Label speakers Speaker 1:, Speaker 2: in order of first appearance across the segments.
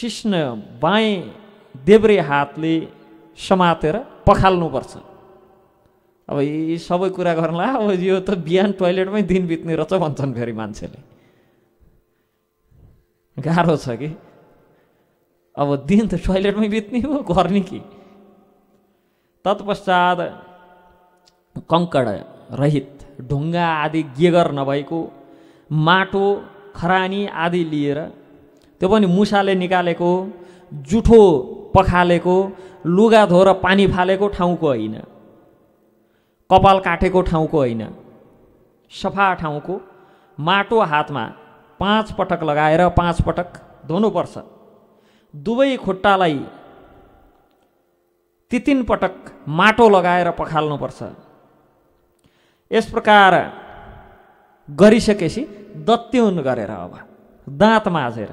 Speaker 1: सिस्न बाएँ देब्रे हातले समातेर पखाल्नुपर्छ अब यी सबै कुरा गर्नला अब यो त बिहान टोइलेटमै दिन बित्ने रहेछ भन्छन् फेरि मान्छेले गाह्रो छ कि अब दिन त टोइलेटमै बित्ने हो गर्ने कि तत्पश्चात कङ्कड रहित ढुङ्गा आदि गेगर नभएको माटो खरानी आदि लिएर त्यो पनि मुसाले निकालेको जुठो पखालेको लुगा धोएर पानी फालेको ठाउँको होइन कपाल काटेको ठाउँको होइन सफा ठाउँको माटो हातमा पाँच पटक लगाएर पाँच पटक धुनुपर्छ दुवै खुट्टालाई ती तिन पटक माटो लगाएर पखाल्नुपर्छ यस प्रकार गरिसकेपछि दत्त्युन गरेर अब दाँत माझेर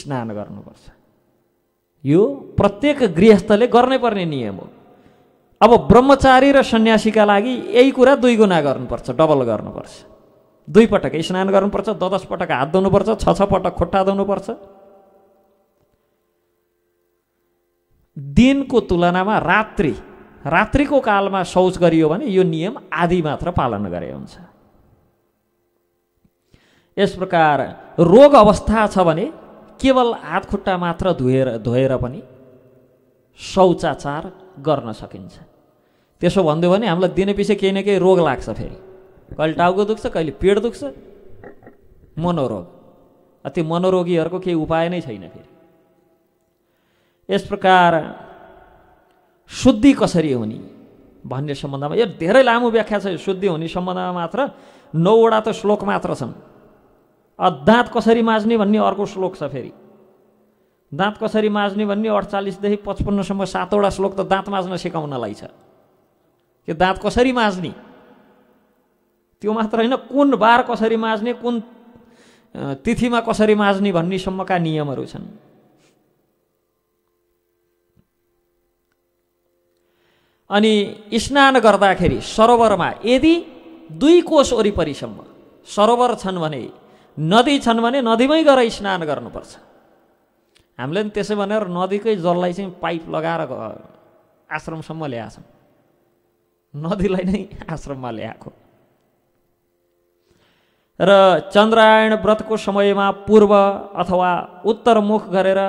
Speaker 1: स्नान गर्नुपर्छ यो प्रत्येक गृहस्थले गर्नै पर्ने नियम हो अब ब्रह्मचारी र सन्यासीका लागि यही कुरा दुई गुणा गर्नुपर्छ डबल गर्नुपर्छ दुई पटक स्नान गर्नुपर्छ दस पटक हात धुनुपर्छ छ छ पटक खुट्टा धुनुपर्छ दिनको तुलनामा रात्रि रात्रिको कालमा शौच गरियो भने यो नियम आदि मात्र पालन गरे हुन्छ यस प्रकार रोग अवस्था छ भने केवल हात खुट्टा मात्र धोएर धोएर पनि शौचाचार गर्न सकिन्छ त्यसो भनिदियो भने हामीलाई दिने पछि केही न केही रोग लाग्छ फेरि कहिले टाउको दुख्छ कहिले पेट दुख्छ मनोरोग त्यो मनोरोगीहरूको केही उपाय नै छैन फेरि यस प्रकार शुद्धि कसरी हुने भन्ने सम्बन्धमा यो धेरै लामो व्याख्या छ यो शुद्धि हुने सम्बन्धमा मात्र नौवटा त श्लोक मात्र छन् दाँत कसरी माझ्ने भन्ने अर्को श्लोक छ फेरि दाँत कसरी माझ्ने भन्ने अडचालिसदेखि पचपन्नसम्म सातवटा श्लोक त दाँत माझ्न सिकाउनलाई छ त्यो दाँत कसरी माझ्ने त्यो मात्र होइन कुन बार कसरी माझ्ने कुन तिथिमा कसरी माझ्ने भन्नेसम्मका नियमहरू छन् अनि स्नान गर्दाखेरि सरोवरमा यदि दुई कोष वरिपरिसम्म सरोवर छन् भने नदी छन् भने नदीमै गएर स्नान गर्नुपर्छ हामीले पनि त्यसै भनेर नदीकै जललाई चाहिँ पाइप लगाएर आश्रमसम्म ल्याएछौँ नदीलाई नै आश्रममा ल्याएको र चन्द्रायण व्रतको समयमा पूर्व अथवा उत्तरमुख गरेर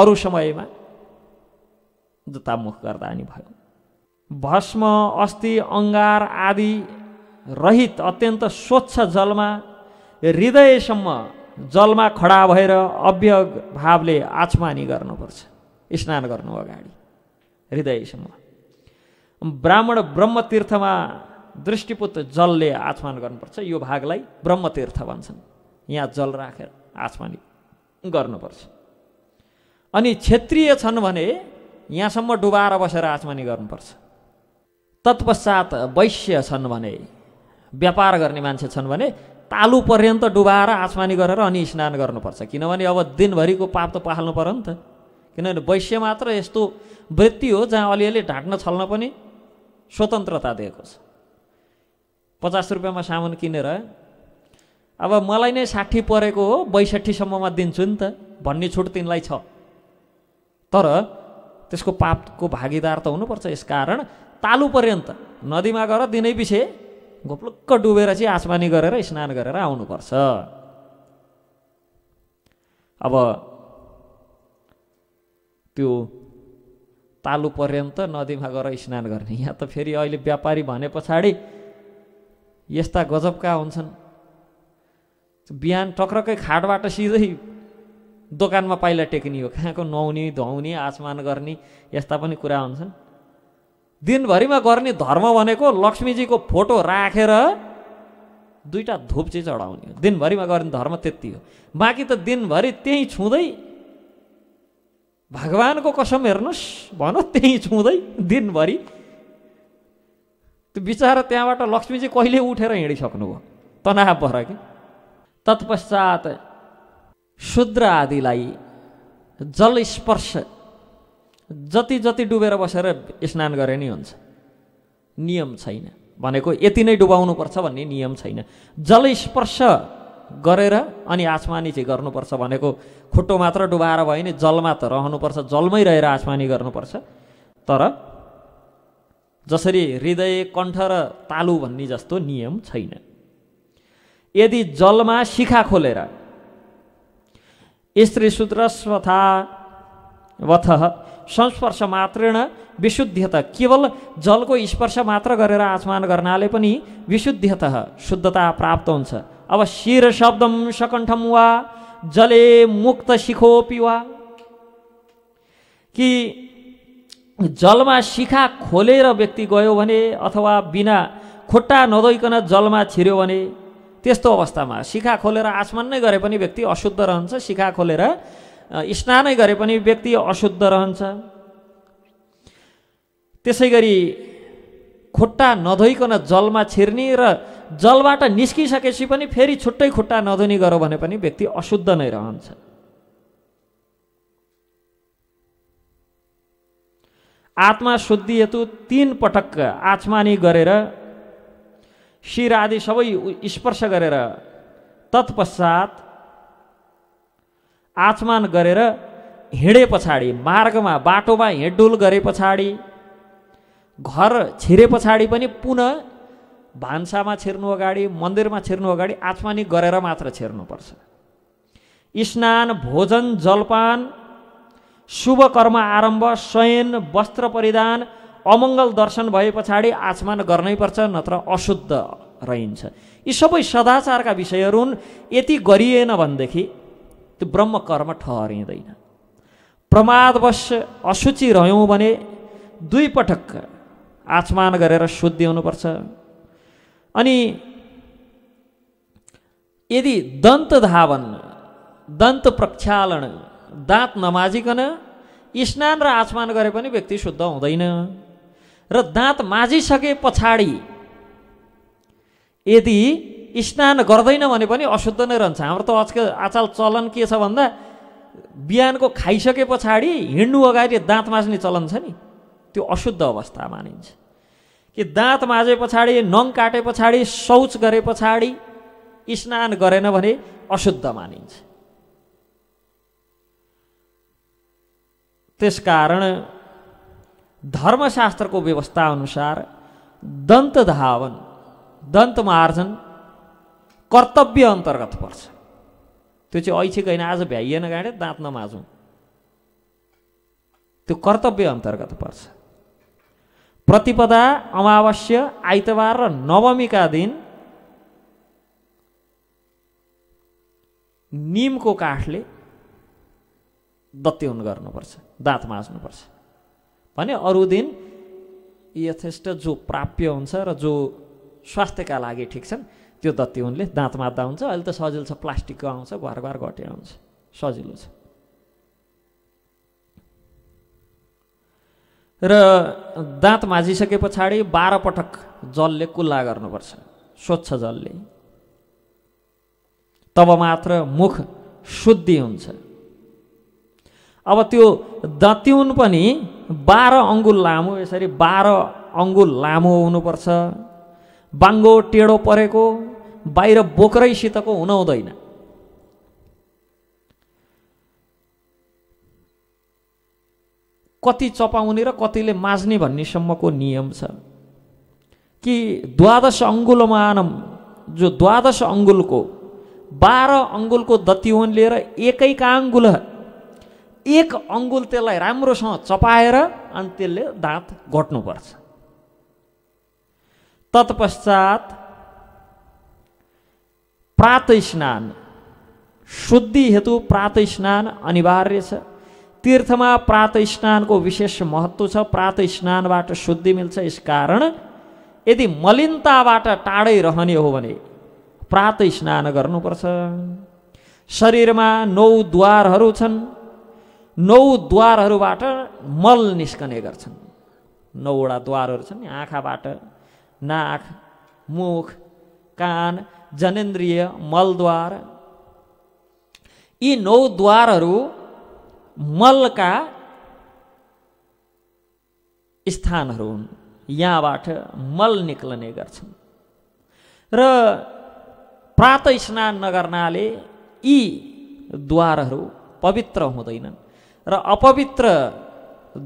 Speaker 1: अरू समयमा जुत्तामुख गर्दा अनि भयो भस्म अस्थि अङ्गार आदि रहित अत्यन्त स्वच्छ जलमा यो हृदयसम्म जलमा खडा भएर अभ्य भावले आचमानी गर्नुपर्छ स्नान गर्नु अगाडि हृदयसम्म ब्राह्मण ब्रह्मतीर्थमा दृष्टिपुत जलले आचमान गर्नुपर्छ यो भागलाई ब्रह्मतीर्थ भन्छन् यहाँ जल राखेर आचमानी गर्नुपर्छ अनि क्षेत्रीय छन् भने यहाँसम्म डुबाएर बसेर आचमानी गर्नुपर्छ तत्पश्चात वैश्य छन् भने व्यापार गर्ने मान्छे छन् भने तालु पर्यन्त डुबाएर आसमानी गरेर अनि स्नान गर्नुपर्छ किनभने अब दिनभरिको पाप त पाल्नु पऱ्यो नि त किनभने वैश्य मात्र यस्तो वृत्ति हो जहाँ अलिअलि ढाँट्न छल्न पनि स्वतन्त्रता दिएको छ पचास रुपियाँमा सामान किनेर अब मलाई नै साठी परेको हो बैसठीसम्ममा दिन्छु नि त भन्ने छुट तिनलाई छ तर त्यसको पापको भागीदार त हुनुपर्छ कारण तालु पर्यन्त नदीमा गएर दिनै पछि घोप्लुक्क डुबेर चाहिँ आसमानी गरेर स्नान गरेर आउनुपर्छ अब त्यो तालु पर्यन्त नदीमा गएर स्नान गर्ने यहाँ त फेरि अहिले व्यापारी भने पछाडि यस्ता गजबका हुन्छन् बिहान टक्रकै खाडबाट सिधै दोकानमा पाइला टेक्ने हो कहाँको नुहाउने धुवाउने आसमान गर्ने यस्ता पनि कुरा हुन्छन् दिनभरिमा गर्ने धर्म भनेको लक्ष्मीजीको फोटो राखेर रा, दुईवटा धुप चाहिँ चढाउने हो दिनभरिमा गर्ने धर्म त्यति हो बाँकी त दिनभरि त्यहीँ छुँदै भगवानको कसम हेर्नुहोस् भन त्यहीँ छुँदै दिनभरि त्यो विचार त्यहाँबाट लक्ष्मीजी कहिले उठेर हिँडिसक्नुभयो तनाव पर कि तत्पश्चात शुद्र आदिलाई जल स्पर्श जति जति डुबेर बसेर स्नान गरे नि हुन्छ नियम छैन भनेको यति नै डुबाउनुपर्छ भन्ने नियम छैन जलस्पर्श गरेर अनि आसमानी चाहिँ गर्नुपर्छ भनेको खुट्टो मात्र डुबाएर भयो भने जलमा त रहनुपर्छ जलमै रहेर आसमानी गर्नुपर्छ तर जसरी हृदय कण्ठ र तालु भन्ने जस्तो नियम छैन यदि जलमा शिखा खोलेर स्त्री सूत्र स्वथा वथ संस्पर्श मात्रेण विशुद्धत केवल जलको स्पर्श मात्र गरेर आचमान गर्नाले पनि विशुद्धत शुद्धता प्राप्त हुन्छ अब शिर शब्दम सकण्ठम वा जले मुक्त शिखो वा कि जलमा शिखा खोलेर व्यक्ति गयो भने अथवा बिना खुट्टा नदोइकन जलमा छिर्यो भने त्यस्तो अवस्थामा शिखा खोलेर आसमान नै गरे पनि व्यक्ति अशुद्ध रहन्छ शिखा खोलेर स्नानै गरे पनि व्यक्ति अशुद्ध रहन्छ त्यसै गरी खुट्टा नधोइकन जलमा छिर्ने र जलबाट निस्किसकेपछि पनि फेरि छुट्टै खुट्टा नधुने गरौँ भने पनि व्यक्ति अशुद्ध नै रहन्छ आत्मा शुद्धि हेतु तिन पटक आचमानी गरेर शिर आदि सबै स्पर्श गरेर तत्पश्चात आचमान गरेर हिँडे पछाडि मार्गमा बाटोमा हिँडडुल गरे पछाडि घर छिरे पछाडि पनि पुनः भान्सामा छिर्नु अगाडि मन्दिरमा छिर्नु अगाडि आचमानी गरेर मात्र छिर्नुपर्छ स्नान भोजन जलपान शुभ कर्म आरम्भ शयन वस्त्र परिधान अमङ्गल दर्शन भए पछाडि आचमान गर्नै पर्छ नत्र अशुद्ध रहन्छ यी सबै सदाचारका विषयहरू हुन् यति गरिएन भनेदेखि त्यो कर्म ठहरिँदैन प्रमादवश अशुचि रह्यौँ भने दुई पटक आचमान गरेर शुद्धि हुनुपर्छ अनि यदि दन्त धावन दन्त प्रक्षालन दाँत नमाजिकन स्नान र आचमान गरे पनि व्यक्ति शुद्ध हुँदैन र दाँत माझिसके पछाडि यदि स्नान गर्दैन भने पनि अशुद्ध नै रहन्छ हाम्रो त आजकल आचाल चलन के छ भन्दा बिहानको खाइसके पछाडि हिँड्नु अगाडि दाँत माझ्ने चलन छ नि त्यो अशुद्ध अवस्था मानिन्छ कि दाँत माझे पछाडि नङ काटे पछाडि शौच गरे पछाडि स्नान गरेन भने अशुद्ध मानिन्छ त्यसकारण धर्मशास्त्रको व्यवस्था अनुसार दन्त धावन दन्तमार्जन कर्तव्य अन्तर्गत पर्छ त्यो चाहिँ ऐच्छिक होइन आज भ्याइएन गाडे दाँत नमाजौँ त्यो कर्तव्य अन्तर्गत पर्छ प्रतिपदा अमावस्य आइतबार र नवमीका दिन निमको काठले दत्त्याउन गर्नुपर्छ दाँत माझ्नुपर्छ भने अरू दिन यथेष्ट जो प्राप्य हुन्छ र जो स्वास्थ्यका लागि ठिक छन् त्यो दत्ती उनले दाँत मात्दा हुन्छ अहिले त सजिलो छ प्लास्टिकको आउँछ घर घर घटे आउँछ सजिलो छ र दाँत माझिसके पछाडि बाह्र पटक जलले कुल्ला गर्नुपर्छ स्वच्छ जलले तब मात्र मुख शुद्धि हुन्छ अब त्यो दत्युन पनि बाह्र अङ्गुल लामो यसरी बाह्र अङ्गुल लामो हुनुपर्छ बाङ्गो टेढो परेको बाहिर बोक्रैसितको हुन हुँदैन कति चपाउने र कतिले माझ्ने भन्नेसम्मको नियम छ कि द्वादश आनम जो द्वादश अङ्गुलको बाह्र अङ्गुलको दतिवन लिएर एकैका अङ्गुल एक अङ्गुल त्यसलाई राम्रोसँग चपाएर अनि त्यसले दाँत घट्नुपर्छ तत्पश्चात प्रात स्नान शुद्धि हेतु प्रात स्नान अनिवार्य छ तीर्थमा प्रात स्नानको विशेष महत्त्व छ प्रात स्नानबाट शुद्धि मिल्छ यस कारण यदि मलिनताबाट टाढै रहने हो भने प्रात स्नान गर्नुपर्छ शरीरमा नौ द्वारहरू छन् नौ द्वारहरूबाट मल निस्कने गर्छन् नौवटा द्वारहरू छन् आँखाबाट नाक मुख कान जनेन्द्रिय मलद्वार यी नौ द्वारहरू मलका स्थानहरू हुन् यहाँबाट मल निक्लने गर्छन् र प्रात स्नान नगर्नाले यी द्वारहरू पवित्र हुँदैनन् र अपवित्र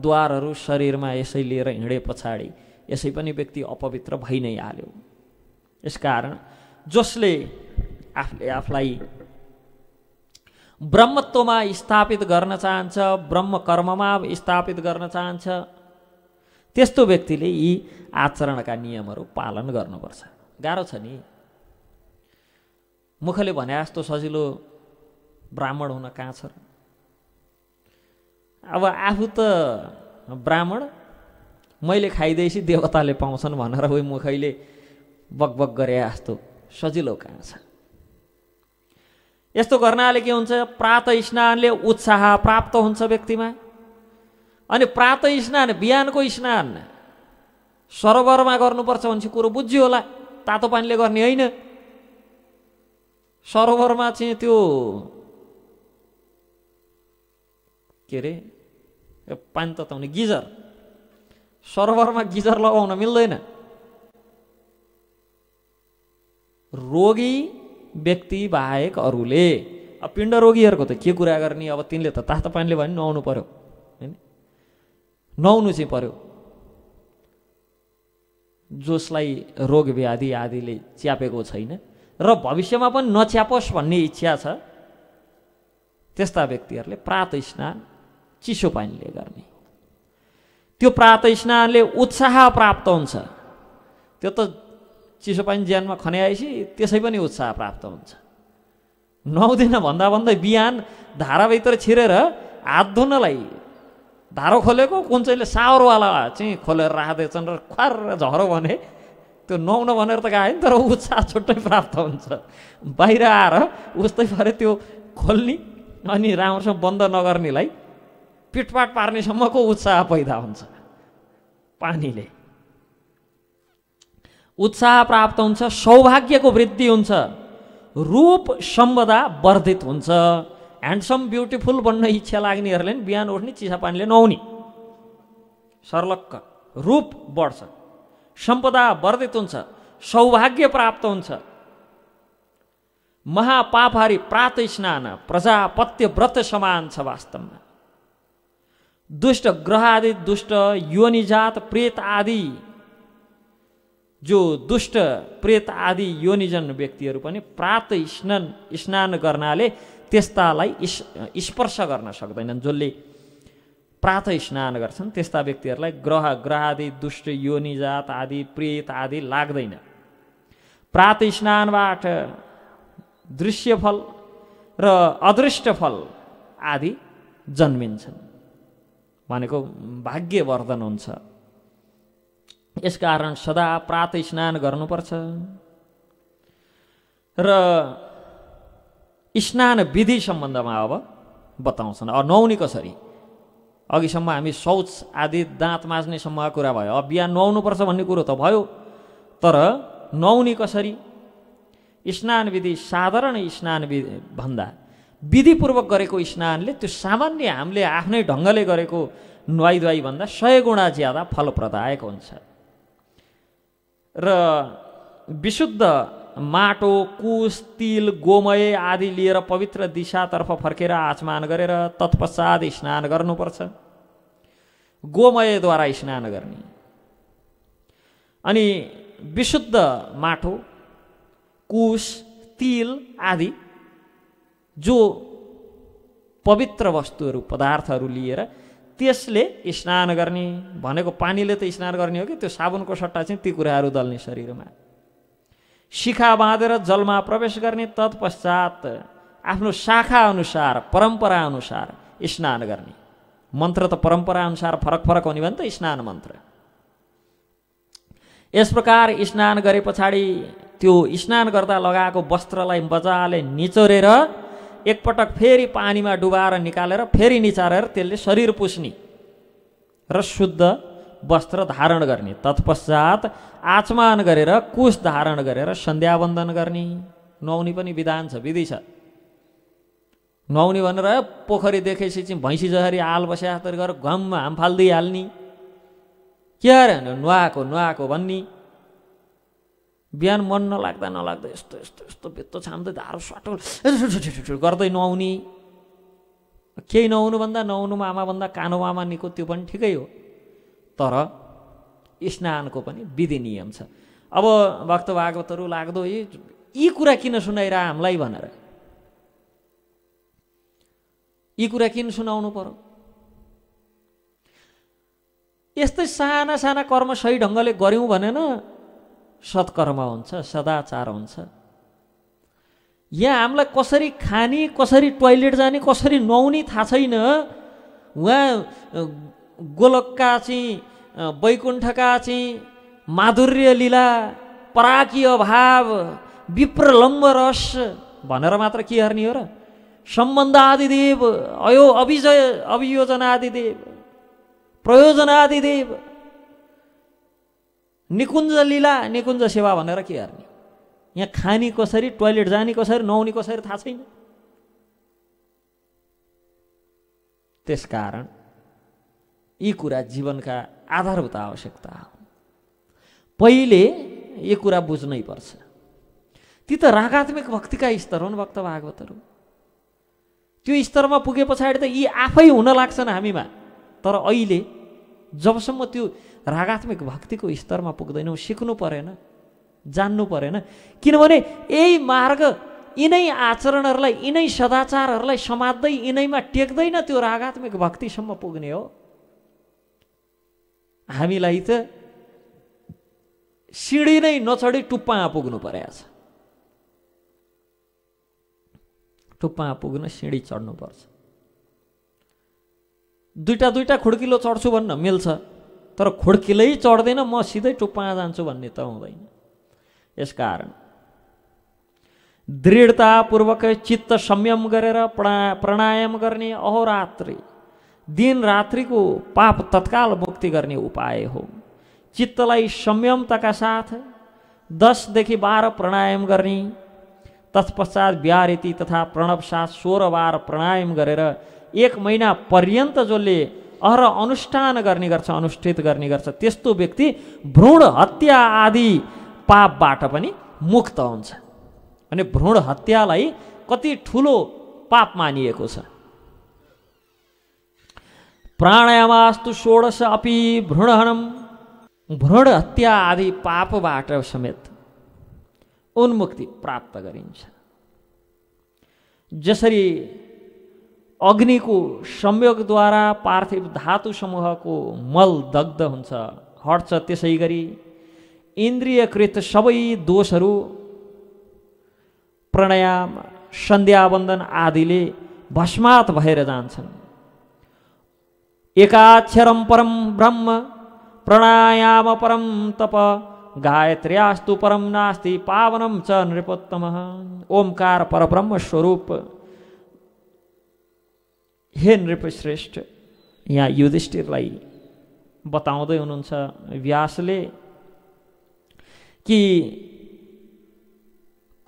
Speaker 1: द्वारहरू शरीरमा यसै लिएर हिँडे पछाडि यसै पनि व्यक्ति अपवित्र भइ नै हाल्यो यसकारण जसले आफूले आफूलाई ब्रह्मत्वमा स्थापित गर्न चाहन्छ ब्रह्म कर्ममा स्थापित गर्न चाहन्छ त्यस्तो व्यक्तिले यी आचरणका नियमहरू पालन गर्नुपर्छ गाह्रो छ नि मुखले भने जस्तो सजिलो ब्राह्मण हुन कहाँ छ अब आफू त ब्राह्मण मैले खाइदिएपछि देवताले पाउँछन् भनेर उही मुखैले बकबक गरे जस्तो सजिलो काम छ यस्तो गर्नाले के हुन्छ प्रात स्नानले उत्साह प्राप्त हुन्छ व्यक्तिमा अनि प्रात स्नान बिहानको स्नान सरोवरमा गर्नुपर्छ भने कुरो बुझ्यो होला तातो पानीले गर्ने होइन सरोवरमा चाहिँ त्यो के अरे पानी तताउने गिजर सरोवरमा गिजर लगाउन मिल्दैन रोगी व्यक्ति बाहेक अरूले अब पिण्ड पिण्डरोगीहरूको त के कुरा गर्ने अब तिनले त तातो पानीले भने नुहाउनु पऱ्यो होइन नुहाउनु चाहिँ पर्यो जसलाई रोग व्याधि आदिले च्यापेको छैन र भविष्यमा पनि नच्यापोस् भन्ने इच्छा छ त्यस्ता व्यक्तिहरूले प्रात स्नान चिसो पानीले गर्ने त्यो प्रात स्नानले उत्साह प्राप्त हुन्छ त्यो त चिसो पानी ज्यानमा खन्याएपछि त्यसै पनि उत्साह प्राप्त हुन्छ नुहाउँदैन भन्दा भन्दै बिहान धाराभित्र छिरेर हात धुनलाई धारो खोलेको कुन चाहिँले सावरवाला चाहिँ खोलेर राखिदिएछन् र ख्वार झरो भने त्यो नुहाउन भनेर त गायो नि तर उत्साह छुट्टै प्राप्त हुन्छ बाहिर आएर उस्तै भएर त्यो खोल्ने अनि राम्रोसँग बन्द नगर्नेलाई पिटपाट पार्नेसम्मको उत्साह पैदा हुन्छ पानीले उत्साह प्राप्त हुन्छ सौभाग्यको वृद्धि हुन्छ रूप सम्पदा वर्धित हुन्छ ह्यान्डसम ब्युटिफुल बन्न इच्छा लाग्नेहरूले नि बिहान उठ्ने पानीले नहुने सर्लक्क रूप बढ्छ सम्पदा वर्धित हुन्छ सौभाग्य प्राप्त हुन्छ महापापहारी प्रात स्नान प्रजापत्य व्रत समान छ वास्तवमा दुष्ट ग्रह आदि दुष्ट योनिजात प्रेत आदि जो दुष्ट प्रेत आदि योनिजन व्यक्तिहरू पनि प्रात स्नान स्नान गर्नाले त्यस्तालाई इस स्पर्श गर्न सक्दैनन् जसले प्रात स्नान गर्छन् त्यस्ता व्यक्तिहरूलाई ग्रह ग्रह आदि दुष्ट योनिजात आदि प्रेत आदि लाग्दैन प्रात स्नानबाट दृश्य फल र अदृष्ट फल आदि जन्मिन्छन् भनेको भाग्यवर्धन हुन्छ यसकारण सदा प्रात स्नान गर्नुपर्छ र स्नान विधि सम्बन्धमा अब बताउँछन् नुहाउने कसरी अघिसम्म हामी शौच आदि दाँत माझ्नेसम्मका कुरा भयो अब बिहान नुहाउनुपर्छ भन्ने कुरो त भयो तर नुहाउने कसरी स्नान विधि साधारण स्नान विधि भन्दा विधिपूर्वक गरेको स्नानले त्यो सामान्य हामीले आफ्नै ढङ्गले गरेको नुहाइ भन्दा सय गुणा ज्यादा फलप्रदायक हुन्छ र विशुद्ध माटो कुस तिल गोमय आदि लिएर पवित्र दिशातर्फ फर्केर आचमान गरेर तत्पश्चात स्नान गर्नुपर्छ गोमयद्वारा स्नान गर्ने अनि विशुद्ध माटो कुश तिल आदि जो पवित्र वस्तुहरू पदार्थहरू लिएर त्यसले स्नान गर्ने भनेको पानीले त स्नान गर्ने हो कि त्यो साबुनको सट्टा चाहिँ ती कुराहरू दल्ने शरीरमा शिखा बाँधेर जलमा प्रवेश गर्ने तत्पश्चात आफ्नो शाखा अनुसार परम्परा अनुसार स्नान गर्ने मन्त्र त परम्परा अनुसार फरक फरक हुने भने त स्नान मन्त्र यस प्रकार स्नान गरे पछाडि त्यो स्नान गर्दा लगाएको वस्त्रलाई मजाले निचोरेर एकपटक फेरि पानीमा डुबाएर निकालेर फेरि निचारेर त्यसले शरीर पुस्ने र शुद्ध वस्त्र धारण गर्ने तत्पश्चात आचमान गरेर कुश धारण गरेर सन्ध्यावन्दन गर्ने नुहाउने पनि विधान छ विधि छ नुहाउने भनेर पोखरी देखेपछि चाहिँ भैँसी जसरी आल बस्या गरेर घममा हाम फालिदिइहाल्ने के अरे नुहाएको नुहाएको भन्ने बिहान मन नलाग्दा नलाग्दा यस्तो यस्तो यस्तो बेत्तो छाम्दै धारो स्वाटो गर्दै नआउने केही नहुनुभन्दा नहुनुमा आमाभन्दा कानो आमा निको त्यो पनि ठिकै हो तर स्नानको पनि विधि नियम छ अब भक्त भागवतहरू लाग्दो यी यी कुरा किन सुनाइरह हामीलाई भनेर यी कुरा किन सुनाउनु पर्यो यस्तै साना साना कर्म सही ढङ्गले गऱ्यौँ न सत्कर्म हुन्छ सदाचार हुन्छ यहाँ हामीलाई कसरी खाने कसरी टोइलेट जाने कसरी नुहाउने थाहा छैन उहाँ गोलकका चाहिँ वैकुण्ठका चाहिँ माधुर्य लीला पराकीय भाव विप्रलम्ब रस भनेर मात्र के हेर्ने हो र सम्बन्ध आदिदेव अयो अभिजय अभियोजना आदिदेव प्रयोजना आदिदेव निकुञ्ज लीला निकुञ्ज सेवा भनेर के गर्ने यहाँ खाने कसरी टोयलेट जाने कसरी नुहाउने कसरी थाहा छैन त्यस कारण यी कुरा जीवनका आधारभूत आवश्यकता हो पहिले यो कुरा बुझ्नै पर्छ ती त रागात्मक भक्तिका स्तर हुन् भक्त भागवतहरू त्यो स्तरमा पुगे पछाडि त यी आफै हुन लाग्छन् हामीमा तर अहिले जबसम्म त्यो रागात्मिक भक्तिको स्तरमा पुग्दैनौँ सिक्नु परेन जान्नु परेन किनभने यही मार्ग यिनै आचरणहरूलाई यिनै सदाचारहरूलाई समात्दै यिनैमा टेक्दैन त्यो रागात्मिक भक्तिसम्म पुग्ने हो हामीलाई त सिँढी नै नचढी टुप्पामा पुग्नु परेको छ टुप्पामा पुग्न सिँढी चढ्नुपर्छ दुईवटा दुईवटा खुड्किलो चढ्छु भन्न मिल्छ तर खुड्किलै चढ्दैन म सिधै टुप्पा जान्छु भन्ने त हुँदैन यसकारण दृढतापूर्वक चित्त संयम गरेर प्रणा प्राणायाम गर्ने अहोरात्रि दिन रात्रिको पाप तत्काल मुक्ति गर्ने उपाय हो चित्तलाई संयमताका साथ दसदेखि बाह्र प्राणायाम गर्ने तत्पश्चात बिहारीति तथा प्रणवसाथ सोह्र बार प्राणायाम गरेर एक महिना पर्यन्त जसले अर अनुष्ठान गर्ने गर्छ अनुष्ठित गर्ने गर्छ त्यस्तो व्यक्ति भ्रूण हत्या आदि पापबाट पनि मुक्त हुन्छ अनि भ्रूण हत्यालाई कति ठुलो पाप मानिएको छ प्राणायामास्तु षोडश अपि भ्रूणहनम भ्रूण हत्या आदि पापबाट समेत उन्मुक्ति प्राप्त गरिन्छ जसरी अग्निको संयोगद्वारा पार्थिव धातु समूहको मल दग्ध हुन्छ हट्छ त्यसै गरी इन्द्रियकृत सबै दोषहरू प्राणायाम सन्ध्यावन्दन आदिले भस्मात भएर जान्छन् एकाक्षरम परम ब्रह्म प्राणायाम परम तप गायत्र्यास्तु परम नास्ति पावनम च नृपोत्तम ओमकार परब्रह्म स्वरूप हे नृप श्रेष्ठ यहाँ युधिष्ठिरलाई बताउँदै हुनुहुन्छ व्यासले कि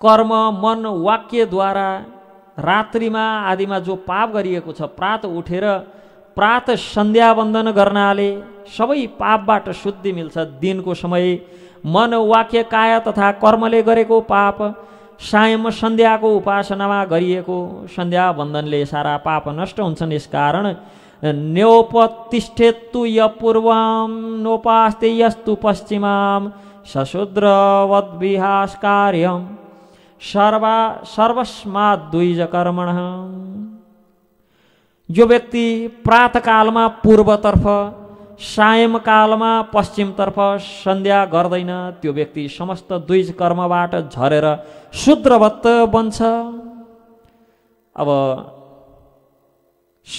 Speaker 1: कर्म मन वाक्यद्वारा रात्रिमा आदिमा जो पाप गरिएको छ प्रात उठेर प्रात सन्ध्यावन्दन गर्नाले सबै पापबाट शुद्धि मिल्छ दिनको समय मन वाक्य काया तथा कर्मले गरेको पाप सायम सन्ध्याको उपासनामा गरिएको सन्ध्या बन्धनले सारा पाप नष्ट हुन्छन् यसकारण न्योपतिष्ठेत्तु य पूर्वाम नोपास्ते यस्तु पश्चिमाम सशुद्रवद्विहास कार्यम सर्वा द्विज कर्मण जो व्यक्ति प्रातकालमा पूर्वतर्फ सायमकालमा पश्चिमतर्फ सन्ध्या गर्दैन त्यो व्यक्ति समस्त द्विज कर्मबाट झरेर शुद्रवत्त बन्छ अब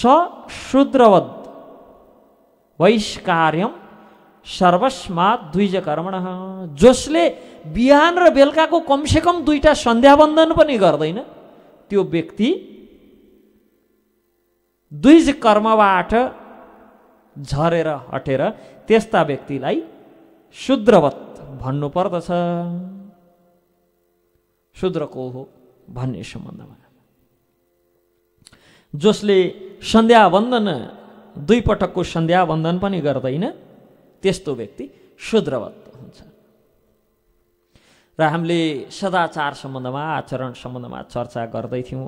Speaker 1: स शुद्रवत् वैष्कार्यम सर्वस्मा द्विज कर्मण जसले बिहान र बेलुकाको कमसेकम दुईवटा सन्ध्यावन्दन पनि गर्दैन त्यो व्यक्ति द्विज कर्मबाट झरेर हटेर त्यस्ता व्यक्तिलाई शुद्रवत भन्नुपर्दछ शुद्र को हो भन्ने सम्बन्धमा जसले सन्ध्यावन्दन दुई पटकको सन्ध्यावन्दन पनि गर्दैन त्यस्तो व्यक्ति शुद्रवत हुन्छ र हामीले सदाचार सम्बन्धमा आचरण सम्बन्धमा चर्चा गर्दैथ्यौँ